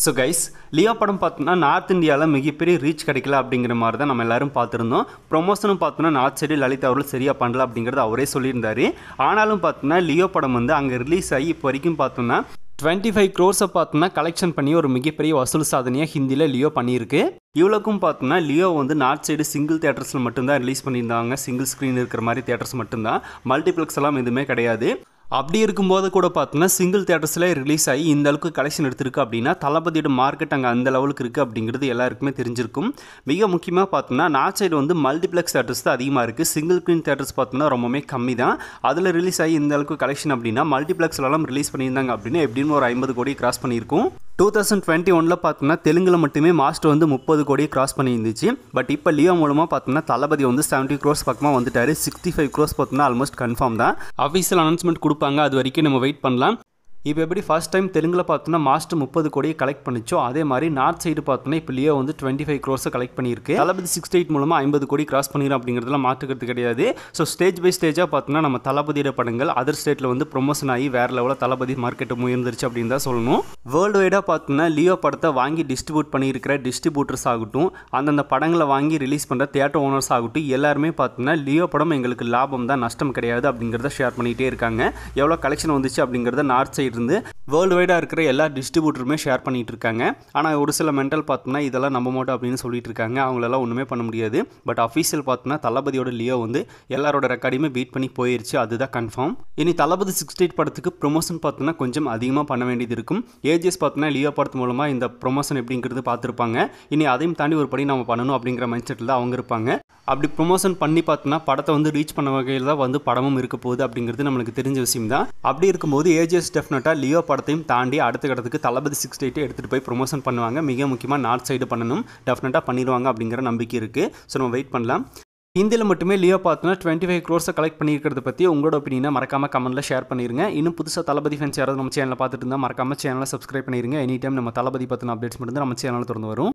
so guys Leo படம் பார்த்தோன்னா north இந்தியாவில் மிகப்பெரிய ரீச் கிடைக்கல அப்படிங்கிற மாதிரி தான் நம்ம எல்லாரும் பார்த்துருந்தோம் ப்ரொமோஷனும் பார்த்தோன்னா நார்த் சைடு லலித் அவர்கள் சரியாக பண்ணல அப்படிங்கிறத அவரே சொல்லியிருந்தார் ஆனாலும் பார்த்தோன்னா லியோ படம் வந்து அங்கே ரிலீஸ் ஆகி இப்போ வரைக்கும் பார்த்தோன்னா டுவெண்ட்டி ஃபைவ் க்ரோர்ஸை பார்த்தோன்னா கலெக்ஷன் பண்ணி ஒரு மிகப்பெரிய வசூல் சாதனையாக ஹிந்தியில் லியோ பண்ணியிருக்கு இவ்வளோக்கும் பார்த்தோன்னா லியோ வந்து நார்த் சைடு சிங்கிள் தேட்டர்ஸில் மட்டும்தான் ரிலீஸ் பண்ணியிருந்தாங்க சிங்கிள் ஸ்க்ரீன் இருக்கிற மாதிரி தேட்டர்ஸ் மட்டும்தான் மல்டிப்ளெக்ஸ் எல்லாம் எதுவுமே கிடையாது அப்படி இருக்கும்போது கூட பார்த்தோன்னா சிங்கிள் தேட்டர்ஸில் ரிலீஸ் ஆகி இந்த அளவுக்கு கலெக்ஷன் எடுத்திருக்கு அப்படின்னா தளபதியோட மார்க்கெட் அங்கே அந்த லெவலுக்கு இருக்குது அப்படிங்கிறது எல்லாருக்குமே தெரிஞ்சிருக்கும் மிக முக்கியமாக பார்த்தோம்னா நார்த் சைடு வந்து மல்டிப்ளெக்ஸ் தேட்டர்ஸ் தான் அதிகமாக இருக்குது சிங்கிள் ஸ்க்ரீன் தேட்டர்ஸ் பார்த்தோம்னா ரொம்பவே கம்மி தான் அதில் ரிலீஸ் ஆகி இந்த அளவுக்கு கலெக்ஷன் அப்படின்னா மல்டிப்ளெக்ஸ்லாம் ரிலீஸ் பண்ணியிருந்தாங்க அப்படின்னா எப்படின்னு ஒரு ஐம்பது கோடி கிராஸ் பண்ணியிருக்கும் டூ தௌசண்ட் டுவெண்ட்டி ஒனில் பார்த்தோம்னா தெலுங்கில் மட்டுமே மாஸ்டர் வந்து முப்பது கோடியை கிராஸ் இருந்துச்சு பட் இப்போ லியோ மூலமாக பார்த்தோம்னா தளபதி வந்து செவன்ட்டி க்ரோஸ் பக்கமாக வந்துட்டார் சிக்ஸ்டி ஃபைவ் க்ரோஸ் பார்த்தோம்னா ஆல்மோஸ்ட் கன்ஃபார்ம் தான் அஃபீஷியல் அனௌன்ஸ்மெண்ட் கொடுப்பாங்க அது வரைக்கும் நம்ம வெயிட் பண்ணலாம் இப்போ எப்படி ஃபஸ்ட் டைம் தெலுங்கில் பார்த்தோன்னா மாஸ்டர் முப்பது கோடியை கலெக்ட் பண்ணிச்சோ அதே மாதிரி நார்த் சைடு பார்த்தோன்னா இப்போ லியோ வந்து டுவெண்ட்டி ஃபைவ் க்ரோஸை கலெக்ட் பண்ணியிருக்கு தளபதி சிக்ஸ்டி எயிட் மூலமாக ஐம்பது கோடி கிராஸ் பண்ணிடும் அப்படிங்கிறதுலாம் மாற்றுக்கிறது கிடையாது ஸோ ஸ்டேஜ் பை ஸ்டேஜாக பார்த்தோன்னா நம்ம தளபதியோட படங்கள் அதர் ஸ்டேட்டில் வந்து ப்ரொமோஷன் ஆகி வேறு லெவலில் தளபதி மார்க்கெட்டு முயர்ந்துருச்சு அப்படின்னு தான் சொல்லணும் வேர்ல்டு வைடாக பார்த்தோன்னா லியோ படத்தை வாங்கி டிஸ்ட்ரிபியூட் பண்ணியிருக்கிற டிஸ்ட்ரிபியூட்டர்ஸ் ஆகட்டும் அந்தந்த படங்களை வாங்கி ரிலீஸ் பண்ணுற தியேட்டர் ஓனர்ஸ் ஆகட்டும் எல்லாருமே பார்த்தோன்னா லியோ படம் எங்களுக்கு லாபம் தான் நஷ்டம் கிடையாது அப்படிங்கிறத ஷேர் பண்ணிகிட்டே இருக்காங்க எவ்வளோ கலெக்ஷன் வந்துச்சு அப்படிங்கிறத நார்த் சைடு girdiğinde வேர்ல்டு வைடாக இருக்கிற எல்லா டிஸ்ட்ரிபியூட்டருமே ஷேர் பண்ணிகிட்டு இருக்காங்க ஆனால் ஒரு சில மென்டல் பார்த்தோம்னா இதெல்லாம் நம்ப மாட்டோம் அப்படின்னு சொல்லிட்டு இருக்காங்க அவங்களெல்லாம் ஒன்றுமே பண்ண முடியாது பட் அஃபீஷியல் பார்த்தோம்னா தளபதியோட லியோ வந்து எல்லாரோட ரெக்கார்டையுமே பீட் பண்ணி போயிருச்சு அதுதான் கன்ஃபார்ம் இனி தளபதி சிக்ஸ்டி எயிட் படத்துக்கு ப்ரொமோஷன் பார்த்தோம்னா கொஞ்சம் அதிகமாக பண்ண வேண்டியது இருக்கும் ஏஜிஎஸ் பார்த்தோம்னா லியோ படத்து மூலமாக இந்த ப்ரொமோஷன் எப்படிங்கிறது பார்த்துருப்பாங்க இனி அதையும் தாண்டி ஒரு படி நம்ம பண்ணணும் அப்படிங்கிற மைண்ட் செட்டில் தான் அவங்க இருப்பாங்க அப்படி ப்ரொமோஷன் பண்ணி பார்த்தோம்னா படத்தை வந்து ரீச் பண்ண வகையில் தான் வந்து படமும் இருக்க போகுது அப்படிங்கிறது நம்மளுக்கு தெரிஞ்ச விஷயம் தான் அப்படி இருக்கும்போது ஏஜிஎஸ் டெஃபினட்டாக லியோ படம் படத்தையும் தாண்டி அடுத்த கட்டத்துக்கு தளபதி சிக்ஸ்டி எயிட்டை எடுத்துகிட்டு போய் ப்ரொமோஷன் பண்ணுவாங்க மிக முக்கியமாக நார்த் சைடு பண்ணணும் டெஃபினட்டாக பண்ணிடுவாங்க அப்படிங்கிற நம்பிக்கை இருக்குது ஸோ நம்ம வெயிட் பண்ணலாம் இந்தியில் மட்டுமே லியோ பார்த்தோம்னா டுவெண்ட்டி ஃபைவ் க்ரோர்ஸை கலெக்ட் பண்ணியிருக்கிறத பற்றி உங்களோட ஒப்பீனியனை மறக்காமல் கமெண்ட்டில் ஷேர் பண்ணிடுங்க இன்னும் புதுசாக தளபதி ஃபேன்ஸ் யாராவது நம்ம சேனலில் பார்த்துட்டு இருந்தால் மறக்காமல் சேனலை சப்ஸ்கிரைப் பண்ணிடுங்க எனி டைம் நம்ம தளபதி பற்றின அப்டேட்ஸ் மட்டும் நம்ம சேனலில் திறந்து வரும்